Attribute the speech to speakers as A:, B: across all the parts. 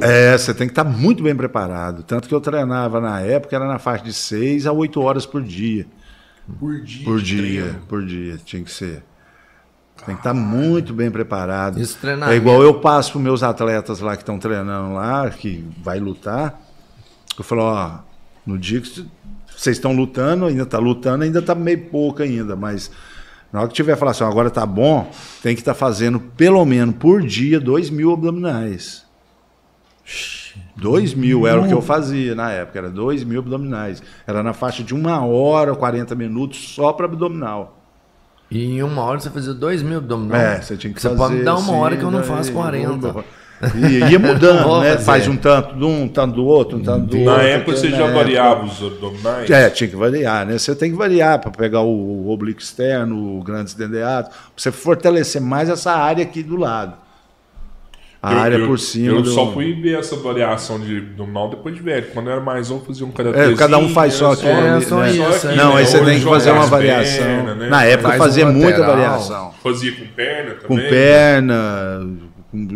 A: É, você tem que estar muito bem preparado. Tanto que eu treinava na época, era na faixa de 6 a 8 horas por dia. Por dia? Por dia, treino. por dia. Tinha que ser. Tem que estar muito bem preparado. Isso É igual eu passo para meus atletas lá que estão treinando lá, que vai lutar. Eu falo, ó, no dia que vocês estão lutando, ainda está lutando, ainda está meio pouco ainda, mas na hora que tiver falar assim, agora está bom, tem que estar tá fazendo pelo menos por dia 2 mil abdominais. Dois mil era o que eu hum. fazia na época, era dois mil abdominais. Era na faixa de uma hora, 40 minutos só para abdominal. E em uma hora você fazia dois mil abdominais? É, você tinha que você fazer. Você pode dar uma hora que eu não assim, faço 40. E ia mudando, né? Faz um tanto de um, um tanto do outro, um tanto do na outro. Época você já variava os abdominais? É, tinha que variar, né? Você tem que variar para pegar o, o oblíquo externo, o grande dendeato, para você fortalecer mais essa área aqui do lado. A eu, área eu, por cima. Eu do... só fui ver essa variação de, do mal depois de velho. Quando era mais um, fazia um karatezinho. É, cada um faz só aqui. Né? É, né? é. Não, aí você tem que fazer uma variação. né? Na época faz fazia muita variação. Fazia com perna também. Com perna, né?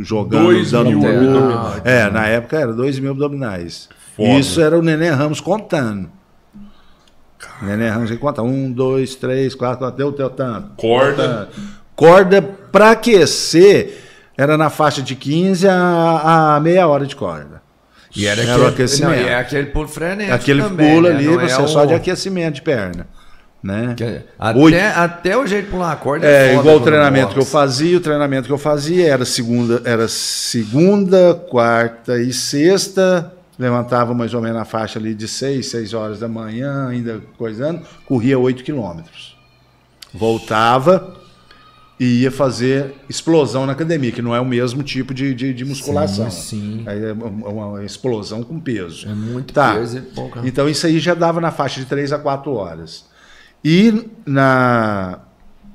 A: jogando, dois dando mil abdominais. É, na época era dois mil abdominais. Foda. Isso era o Nenê Ramos contando. Caramba. Nenê Ramos conta. Um, dois, três, quatro, até o teu tanto. Corda. Corda pra aquecer era na faixa de 15 a, a meia hora de corda. E era, era aquele, aquecimento. Não, e é aquele pulo frenético Aquele também, pulo né? ali, não você é só o... de aquecimento de perna. Né? É, até, até o jeito de pular a corda é, é igual o treinamento que eu fazia, o treinamento que eu fazia era segunda, era segunda, quarta e sexta, levantava mais ou menos na faixa ali de 6, 6 horas da manhã, ainda coisando, corria 8 quilômetros. Voltava, e ia fazer explosão na academia, que não é o mesmo tipo de, de, de musculação. Sim, sim. É uma explosão com peso. É muito tá. peso e pouca. Então isso aí já dava na faixa de 3 a 4 horas. E na,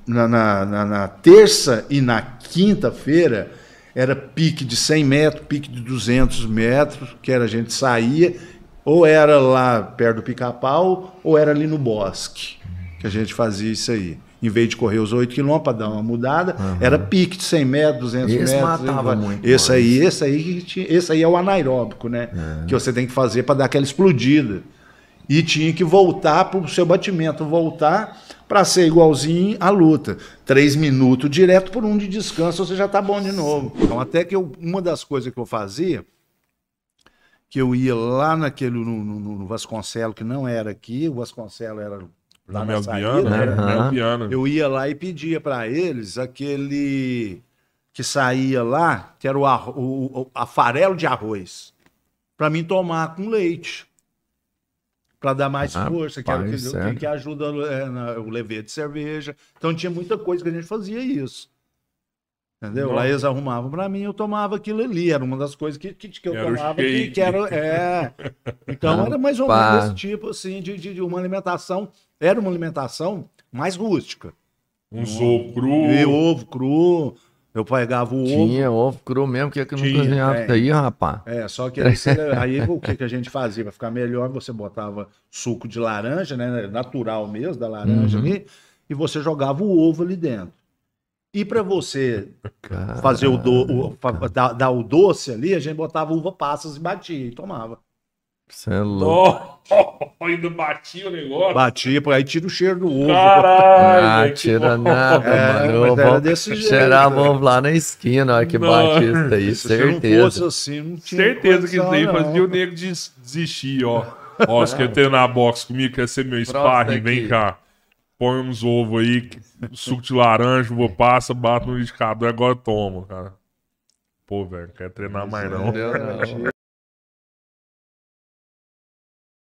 A: na, na, na, na terça e na quinta-feira era pique de 100 metros, pique de 200 metros, que era a gente saía, ou era lá perto do pica-pau, ou era ali no bosque, que a gente fazia isso aí em vez de correr os 8 quilômetros para dar uma mudada, uhum. era pique de 100 metros, 200 esse metros. matava muito. Esse aí, esse, aí tinha, esse aí é o anaeróbico, né? É. Que você tem que fazer para dar aquela explodida. E tinha que voltar para o seu batimento, voltar para ser igualzinho à luta. Três minutos direto por um de descanso, você já está bom de novo. Então, até que eu, uma das coisas que eu fazia, que eu ia lá naquele, no, no, no Vasconcelos, que não era aqui, o Vasconcelos era lá no na saída, né? Uhum. Eu ia lá e pedia para eles aquele que saía lá, que era o, arro... o, farelo de arroz, para mim tomar com leite. Para dar mais ah, força, que, pai, é que, que, ajuda é, na, o levê de cerveja. Então tinha muita coisa que a gente fazia isso. Entendeu? Não. Lá eles arrumavam para mim, eu tomava aquilo ali. Era uma das coisas que, que, que eu era tomava. Que, que, era, é. Então era mais ou menos esse tipo assim, de, de, de, uma alimentação. Era uma alimentação mais rústica. Um, ovo cru. E ovo cru. Eu pegava o ovo. Tinha ovo cru mesmo, que, é que não Tinha, cozinhava é. aí, rapaz. É, só que aí, você, aí o que, que a gente fazia? Para ficar melhor, você botava suco de laranja, né? Natural mesmo, da laranja uhum. ali, e você jogava o ovo ali dentro. E para você Caramba. fazer o, do, o dar, dar, o doce ali, a gente botava uva passas e batia e tomava. Você é louco. Oh, oh, ainda batia o negócio. Batia, aí tira o cheiro do ovo. Caralho, ah, tira nada, é, mano. Mas era desse jeito. Cheirava né? ovo lá na esquina na que batia isso aí, Se certeza. Se não fosse assim, não tinha Certeza que isso aí fazia o nego desistir, ó. Ó, se quer ter na box comigo, quer ser meu sparring, vem cá põe uns ovos aí, suco de laranja, vou passa, bato no indicador e agora toma, cara. Pô, velho, quer treinar mais não. não.